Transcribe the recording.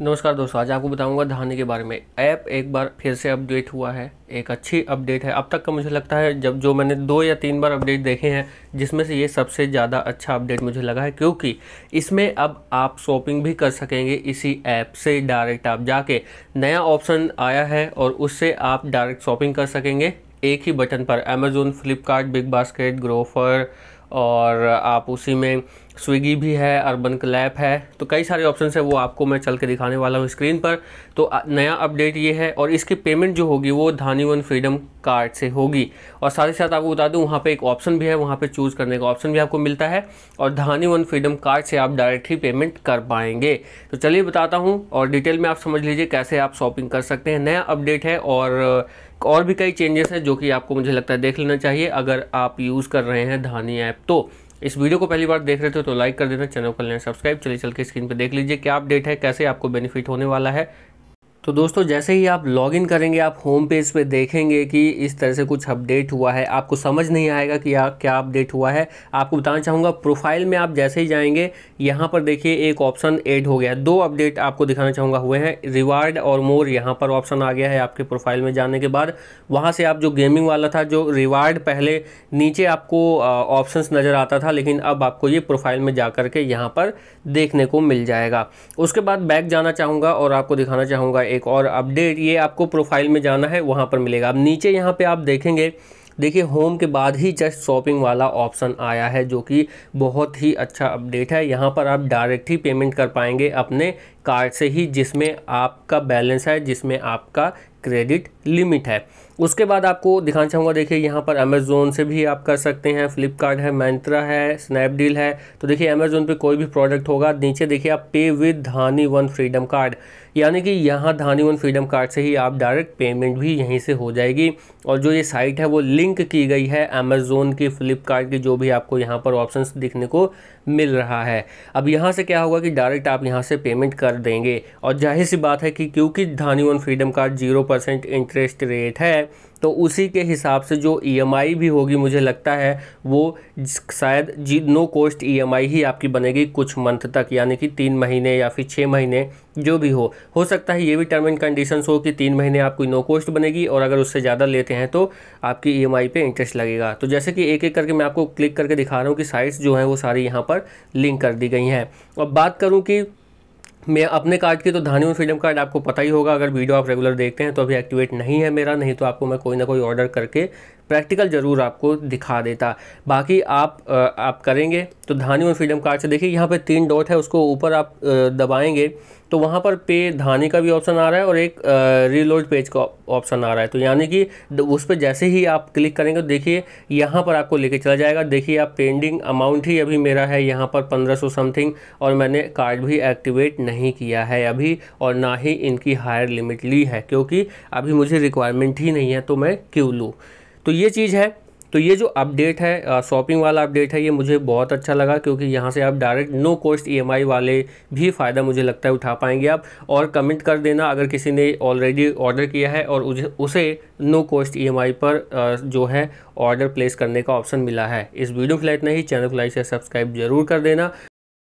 नमस्कार दोस्तों आज आपको बताऊंगा धानी के बारे में ऐप एक बार फिर से अपडेट हुआ है एक अच्छी अपडेट है अब तक का मुझे लगता है जब जो मैंने दो या तीन बार अपडेट देखे हैं जिसमें से ये सबसे ज़्यादा अच्छा अपडेट मुझे लगा है क्योंकि इसमें अब आप शॉपिंग भी कर सकेंगे इसी ऐप से डायरेक्ट आप जाके नया ऑप्शन आया है और उससे आप डायरेक्ट शॉपिंग कर सकेंगे एक ही बटन पर अमेजोन फ्लिपकार्ट बिग बास्केट ग्रोफर और आप उसी में स्विगी भी है अर्बन क्लैप है तो कई सारे ऑप्शन है वो आपको मैं चल के दिखाने वाला हूँ स्क्रीन पर तो नया अपडेट ये है और इसकी पेमेंट जो होगी वो धानी वन फ्रीडम कार्ड से होगी और साथ ही साथ आपको बता दूँ वहाँ पे एक ऑप्शन भी है वहाँ पे चूज़ करने का ऑप्शन भी आपको मिलता है और धानी वन फ्रीडम कार्ड से आप डायरेक्ट ही पेमेंट कर पाएंगे तो चलिए बताता हूँ और डिटेल में आप समझ लीजिए कैसे आप शॉपिंग कर सकते हैं नया अपडेट है और और भी कई चेंजेस हैं जो कि आपको मुझे लगता है देख लेना चाहिए अगर आप यूज़ कर रहे हैं धानी ऐप तो इस वीडियो को पहली बार देख रहे थे तो लाइक कर देना चैनल को लेना सब्सक्राइब चलिए चल के स्क्रीन पर देख लीजिए क्या अपडेट है कैसे आपको बेनिफिट होने वाला है तो दोस्तों जैसे ही आप लॉगिन करेंगे आप होम पेज पे देखेंगे कि इस तरह से कुछ अपडेट हुआ है आपको समझ नहीं आएगा कि आ, क्या अपडेट हुआ है आपको बताना चाहूँगा प्रोफाइल में आप जैसे ही जाएंगे यहाँ पर देखिए एक ऑप्शन ऐड हो गया दो अपडेट आपको दिखाना चाहूँगा हुए हैं रिवार्ड और मोर यहाँ पर ऑप्शन आ गया है आपके प्रोफाइल में जाने के बाद वहाँ से आप जो गेमिंग वाला था जो रिवार्ड पहले नीचे आपको ऑप्शन नज़र आता था लेकिन अब आपको ये प्रोफाइल में जा कर के यहाँ पर देखने को मिल जाएगा उसके बाद बैक जाना चाहूँगा और आपको दिखाना चाहूँगा एक और अपडेट ये आपको प्रोफाइल में जाना है वहाँ पर मिलेगा अब नीचे यहाँ पे आप देखेंगे देखिए होम के बाद ही जस्ट शॉपिंग वाला ऑप्शन आया है जो कि बहुत ही अच्छा अपडेट है यहाँ पर आप डायरेक्ट ही पेमेंट कर पाएंगे अपने कार्ड से ही जिसमें आपका बैलेंस है जिसमें आपका क्रेडिट लिमिट है उसके बाद आपको दिखाना चाहूँगा देखिए यहाँ पर अमेज़ोन से भी आप कर सकते हैं फ्लिपकार्ट है मैंत्रा है स्नैपडील है तो देखिए अमेज़ोन पे कोई भी प्रोडक्ट होगा नीचे देखिए आप pay with Dhani one freedom card यानी कि यहाँ धानी वन फ्रीडम कार्ड से ही आप डायरेक्ट पेमेंट भी यहीं से हो जाएगी और जो ये साइट है वो लिंक की गई है अमेज़ोन की फ्लिपकार्ट की जो भी आपको यहाँ पर ऑप्शन दिखने को मिल रहा है अब यहाँ से क्या होगा कि डायरेक्ट आप यहाँ से पेमेंट कर देंगे और जाहिर सी बात है कि क्योंकि Dhani one freedom card zero percent interest rate है तो उसी के हिसाब से जो ईएमआई e भी होगी मुझे लगता है वो शायद जी नो कॉस्ट ईएमआई ही आपकी बनेगी कुछ मंथ तक यानी कि तीन महीने या फिर छः महीने जो भी हो हो सकता है ये भी टर्म एंड कंडीशंस हो कि तीन महीने आपकी नो कॉस्ट बनेगी और अगर उससे ज़्यादा लेते हैं तो आपकी ईएमआई e पे इंटरेस्ट लगेगा तो जैसे कि एक एक करके मैं आपको क्लिक करके दिखा रहा हूँ कि साइट्स जो हैं वो सारी यहाँ पर लिंक कर दी गई हैं अब बात करूँ कि मैं अपने कार्ड की तो धानी में फ्रीडम कार्ड आपको पता ही होगा अगर वीडियो आप रेगुलर देखते हैं तो अभी एक्टिवेट नहीं है मेरा नहीं तो आपको मैं कोई ना कोई ऑर्डर करके प्रैक्टिकल ज़रूर आपको दिखा देता बाकी आप आप करेंगे तो धानी में फ्रीडम कार्ड से देखिए यहाँ पे तीन डॉट है उसको ऊपर आप दबाएंगे तो वहाँ पर पे धानी का भी ऑप्शन आ रहा है और एक रीलोड पेज का ऑप्शन आ रहा है तो यानी कि उस पर जैसे ही आप क्लिक करेंगे तो देखिए यहाँ पर आपको लेके चला जाएगा देखिए आप पेंडिंग अमाउंट ही अभी मेरा है यहाँ पर पंद्रह सौ समथिंग और मैंने कार्ड भी एक्टिवेट नहीं किया है अभी और ना ही इनकी हायर लिमिट ली है क्योंकि अभी मुझे रिक्वायरमेंट ही नहीं है तो मैं क्यों लूँ तो ये चीज़ है तो ये जो अपडेट है शॉपिंग वाला अपडेट है ये मुझे बहुत अच्छा लगा क्योंकि यहाँ से आप डायरेक्ट नो कॉस्ट ई वाले भी फ़ायदा मुझे लगता है उठा पाएंगे आप और कमेंट कर देना अगर किसी ने ऑलरेडी ऑर्डर किया है और उसे नो कॉस्ट ई पर जो है ऑर्डर प्लेस करने का ऑप्शन मिला है इस वीडियो को लिए इतना ही चैनल को लाइक से सब्सक्राइब जरूर कर देना